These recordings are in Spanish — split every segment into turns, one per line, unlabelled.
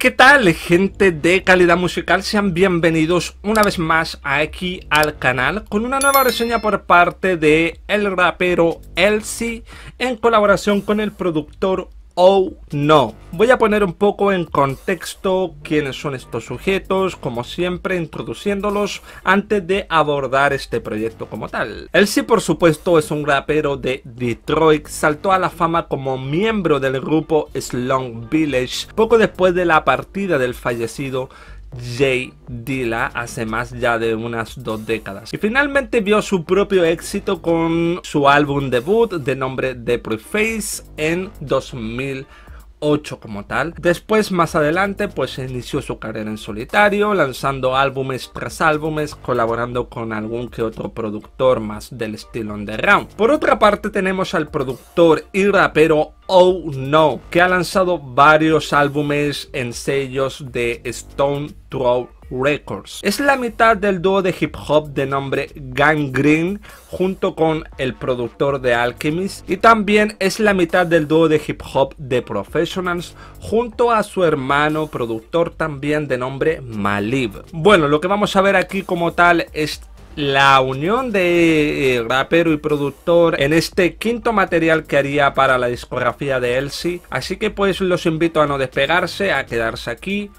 ¿qué tal gente de calidad musical? Sean bienvenidos una vez más aquí al canal con una nueva reseña por parte de el rapero Elsie en colaboración con el productor Oh no. Voy a poner un poco en contexto quiénes son estos sujetos, como siempre introduciéndolos antes de abordar este proyecto como tal. Él sí por supuesto es un rapero de Detroit, saltó a la fama como miembro del grupo Slong Village poco después de la partida del fallecido Jay Dilla hace más ya de unas dos décadas. Y finalmente vio su propio éxito con su álbum debut de nombre The Preface en 2000. 8 como tal. Después más adelante pues inició su carrera en solitario, lanzando álbumes tras álbumes, colaborando con algún que otro productor más del estilo underground. Por otra parte tenemos al productor y rapero Oh No, que ha lanzado varios álbumes en sellos de Stone Throw Records. Es la mitad del dúo de hip hop de nombre Gang Green junto con el productor de Alchemist y también es la mitad del dúo de hip hop de Professionals junto a su hermano productor también de nombre Malib. Bueno, lo que vamos a ver aquí como tal es la unión de eh, rapero y productor en este quinto material que haría para la discografía de Elsie. Así que pues los invito a no despegarse, a quedarse aquí.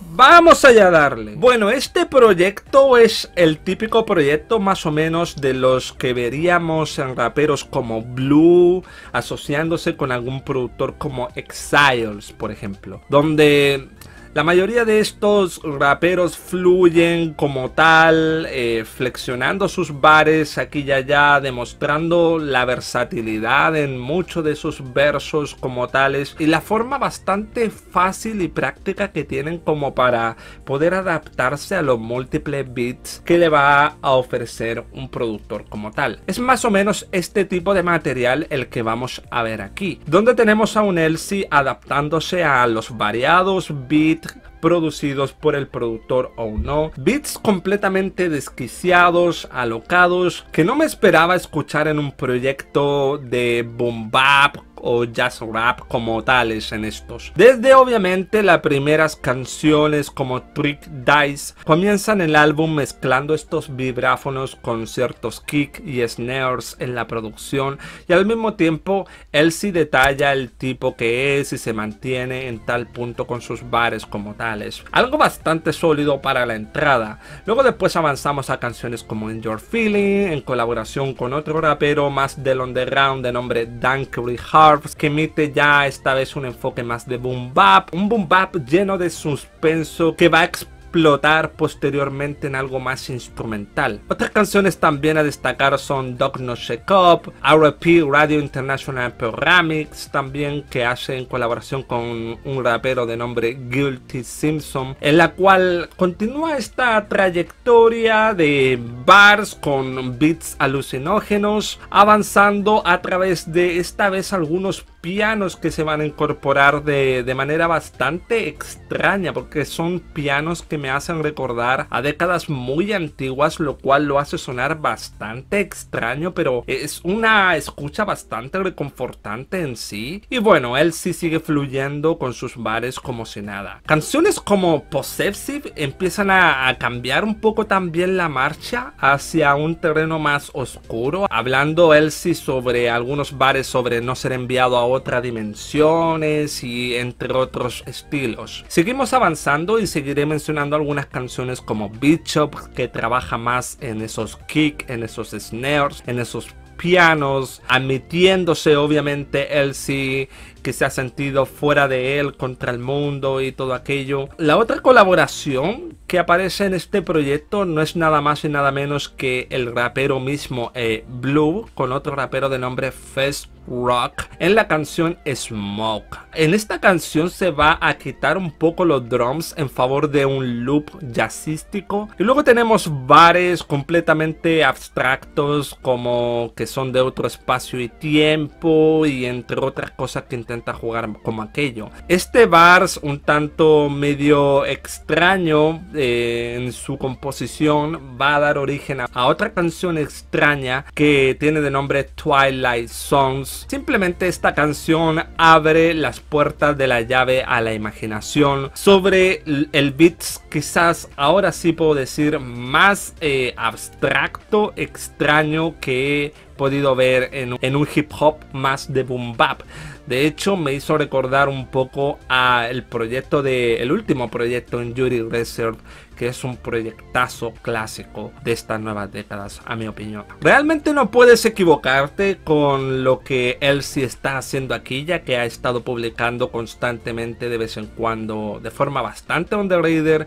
Vamos allá a darle. Bueno, este proyecto es el típico proyecto más o menos de los que veríamos en raperos como Blue asociándose con algún productor como Exiles, por ejemplo, donde la mayoría de estos raperos fluyen como tal, eh, flexionando sus bares aquí y allá, demostrando la versatilidad en muchos de sus versos como tales y la forma bastante fácil y práctica que tienen como para poder adaptarse a los múltiples beats que le va a ofrecer un productor como tal. Es más o menos este tipo de material el que vamos a ver aquí, donde tenemos a un Elsie adaptándose a los variados beats producidos por el productor o no, beats completamente desquiciados, alocados, que no me esperaba escuchar en un proyecto de boom bap o jazz rap como tales en estos. Desde obviamente las primeras canciones como Trick Dice comienzan el álbum mezclando estos vibráfonos con ciertos kick y snares en la producción y al mismo tiempo Elsie detalla el tipo que es y se mantiene en tal punto con sus bares como tales. Algo bastante sólido para la entrada. Luego después avanzamos a canciones como In Your Feeling en colaboración con otro rapero más del underground de nombre Dunkery Hart que emite ya esta vez un enfoque más de boom bap, un boom bap lleno de suspenso que va a explotar explotar posteriormente en algo más instrumental. Otras canciones también a destacar son Dog No Shake Up, RP Radio International Programmix, también que hace en colaboración con un rapero de nombre Guilty Simpson, en la cual continúa esta trayectoria de bars con beats alucinógenos, avanzando a través de esta vez algunos pianos que se van a incorporar de, de, manera bastante extraña porque son pianos que me hacen recordar a décadas muy antiguas lo cual lo hace sonar bastante extraño pero es una escucha bastante reconfortante en sí y bueno él sí sigue fluyendo con sus bares como si nada canciones como Possessive empiezan a, cambiar un poco también la marcha hacia un terreno más oscuro hablando él sí sobre algunos bares sobre no ser enviado a otras dimensiones y entre otros estilos. Seguimos avanzando y seguiré mencionando algunas canciones como Bishop que trabaja más en esos kicks, en esos snares, en esos pianos, admitiéndose obviamente Elsie que se ha sentido fuera de él contra el mundo y todo aquello. La otra colaboración que aparece en este proyecto no es nada más y nada menos que el rapero mismo eh, Blue con otro rapero de nombre Fest rock en la canción Smoke. En esta canción se va a quitar un poco los drums en favor de un loop jazzístico. Y luego tenemos bares completamente abstractos como que son de otro espacio y tiempo y entre otras cosas que intenta jugar como aquello. Este bars un tanto medio extraño eh, en su composición va a dar origen a otra canción extraña que tiene de nombre Twilight Songs Simplemente esta canción abre las puertas de la llave a la imaginación sobre el beat quizás ahora sí puedo decir más eh, abstracto, extraño que he podido ver en, un hip hop más de boom bap. De hecho, me hizo recordar un poco al proyecto de el último proyecto en Jury Reserve que es un proyectazo clásico de estas nuevas décadas, a mi opinión. Realmente no puedes equivocarte con lo que Elsie está haciendo aquí, ya que ha estado publicando constantemente de vez en cuando, de forma bastante underrated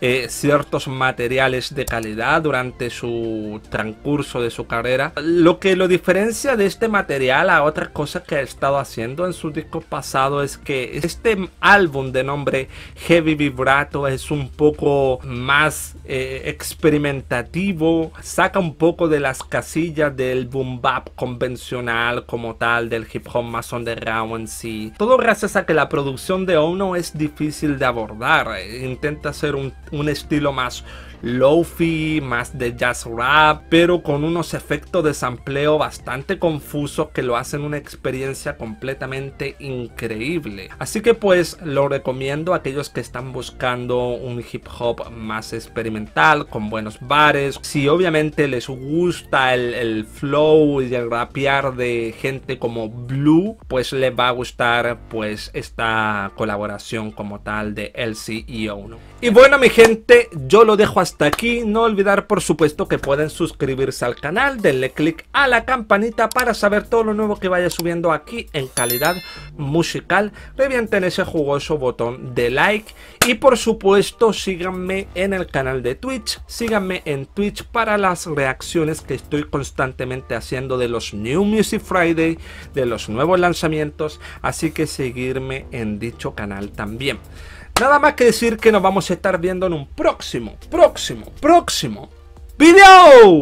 eh, ciertos materiales de calidad durante su transcurso de su carrera. Lo que lo diferencia de este material a otras cosas que ha estado haciendo en su disco pasado es que este álbum de nombre Heavy Vibrato es un poco más eh, experimentativo, saca un poco de las casillas del boom bap convencional como tal, del hip hop más underground en sí. Todo gracias a que la producción de Ono es difícil de abordar, eh, intenta ser un un estilo más lofi, más de jazz rap, pero con unos efectos de sampleo bastante confusos que lo hacen una experiencia completamente increíble. Así que pues lo recomiendo a aquellos que están buscando un hip hop más experimental, con buenos bares. Si obviamente les gusta el, flow y el rapear de gente como Blue, pues les va a gustar pues esta colaboración como tal de Elsie y Ono. Y bueno mi gente, yo lo dejo hasta aquí. No olvidar, por supuesto, que pueden suscribirse al canal, denle click a la campanita para saber todo lo nuevo que vaya subiendo aquí en calidad musical. Revienten ese jugoso botón de like y, por supuesto, síganme en el canal de Twitch. Síganme en Twitch para las reacciones que estoy constantemente haciendo de los New Music Friday, de los nuevos lanzamientos. Así que seguirme en dicho canal también. Nada más que decir que nos vamos a estar viendo en un próximo, próximo, próximo video.